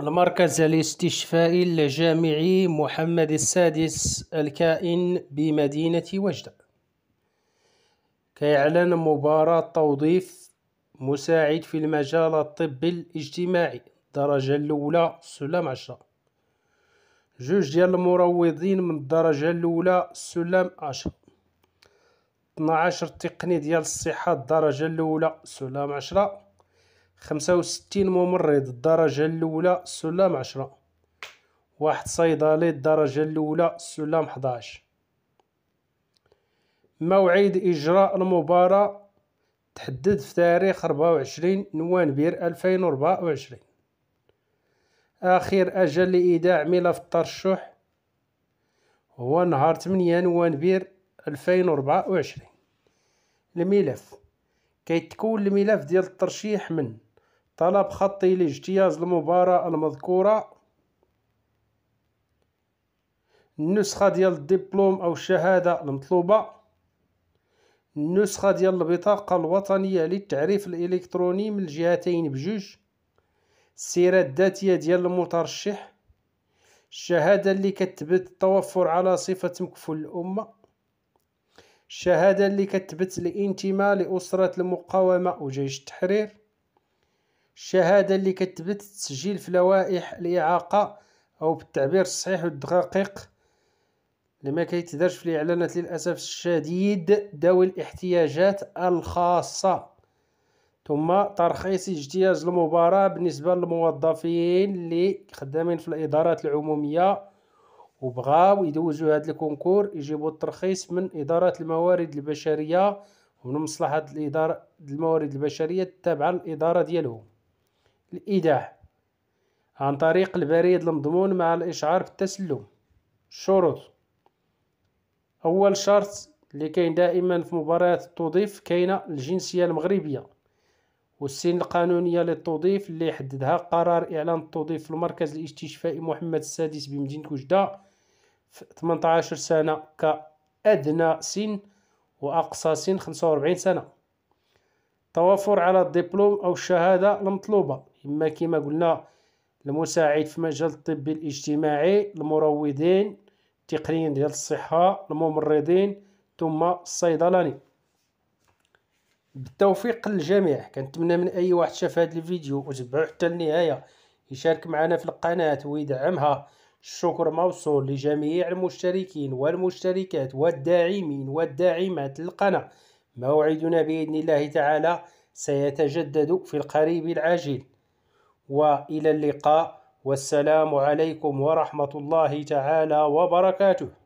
المركز الاستشفائي الجامعي محمد السادس الكائن بمدينة وجدة كيعلن مباراة توظيف مساعد في المجال الطبي الاجتماعي الدرجة الأولى سلم عشرة جوج ديال المروضين من الدرجة الأولى سلم عشرة 12 تقني ديال الصحة الدرجة الأولى سلم عشرة خمسة وستين ممرض الدرجة الأولى السلم عشرة واحد صيدلي الدرجة الأولى السلم حداش موعد إجراء المباراة تحدد في تاريخ ربعة وعشرين نوفمبر ألفين وربعة وعشرين آخر أجل لإيداع ملف الترشح هو نهار 8 نوفمبر 2024 الملف كيتكون الملف ديال الترشيح من طلب خطي لاجتياز المباراة المذكورة النسخة ديال الدبلوم أو الشهادة المطلوبة النسخة ديال البطاقة الوطنية للتعريف الإلكتروني من الجهتين بجوج السيرة الذاتية ديال المترشح الشهادة اللي كتبت التوفر على صفة مكفول الأمة الشهادة اللي كتبت الانتماء لأسرة المقاومة وجيش التحرير الشهاده اللي كتبت التسجيل في لوائح الاعاقه او بالتعبير الصحيح والدقيق لما كيتدرج في الاعلانات للاسف الشديد ذوي الاحتياجات الخاصه ثم ترخيص اجتياز المباراة بالنسبة للموظفين اللي خدامين في الإدارات العمومية وبغاو يدوزوا هاد الكونكور يجيبوا الترخيص من إدارة الموارد البشرية ومن مصلحة الإدارة الموارد البشرية التابعة للإدارة ديالهم الإيداع عن طريق البريد المضمون مع الإشعار بالتسلم شروط أول شرط اللي كاين دائما في مباريات التوظيف كاينة الجنسية المغربية والسن القانونية للتوظيف اللي يحددها قرار إعلان التوظيف في المركز الاستشفائي محمد السادس بمدينة وجدة في 18 سنة كأدنى سن وأقصى سن 45 سنة توافر على الدبلوم أو الشهادة المطلوبة إما كما قلنا المساعد في مجال الطب الاجتماعي المروضين التقنيين ديال الصحة الممرضين ثم الصيدلاني بالتوفيق للجميع كنتمنى من اي واحد شاف هذا الفيديو وتبعو حتى النهايه يشارك معنا في القناه ويدعمها الشكر موصول لجميع المشتركين والمشتركات والداعمين والداعمات للقناه موعدنا بإذن الله تعالى سيتجدد في القريب العاجل وإلى اللقاء والسلام عليكم ورحمة الله تعالى وبركاته